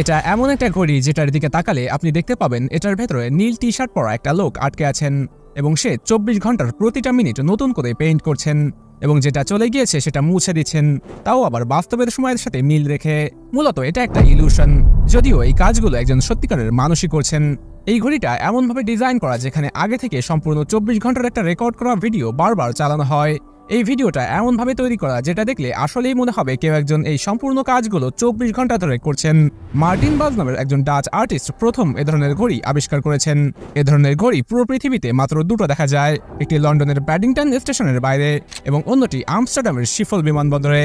এটা এমন একটা ঘড়ি যেটার দিকে তাকালে আপনি দেখতে পাবেন এটার ভেতরে নীল টি শার্ট পরা একটা লোক আটকে আছেন এবং সে চব্বিশ ঘন্টার প্রতিটা মিনিট নতুন করে পেইন্ট করছেন এবং যেটা চলে গিয়েছে সেটা মুছে দিচ্ছেন তাও আবার বাস্তবের সময়ের সাথে মিল রেখে মূলত এটা একটা ইলিউশন যদিও এই কাজগুলো একজন সত্যিকারের মানুষই করছেন এই ঘড়িটা এমনভাবে ডিজাইন করা যেখানে আগে থেকে সম্পূর্ণ চব্বিশ ঘন্টার একটা রেকর্ড করা ভিডিও বারবার চালানো হয় এই ভিডিওটা এমনভাবে তৈরি করা যেটা দেখলে আসলেই মনে হবে কেউ একজন এই সম্পূর্ণ কাজগুলো চব্বিশ ঘন্টা ধরে করছেন মার্টিন বাজ নামের একজন ডাচ আর্টিস্ট প্রথম এ ধরনের ঘড়ি আবিষ্কার করেছেন এ ধরনের ঘড়ি পুরো পৃথিবীতে মাত্র দুটো দেখা যায় একটি লন্ডনের ব্যাডিংটন স্টেশনের বাইরে এবং অন্যটি আমস্টারডামের শিফল বিমানবন্দরে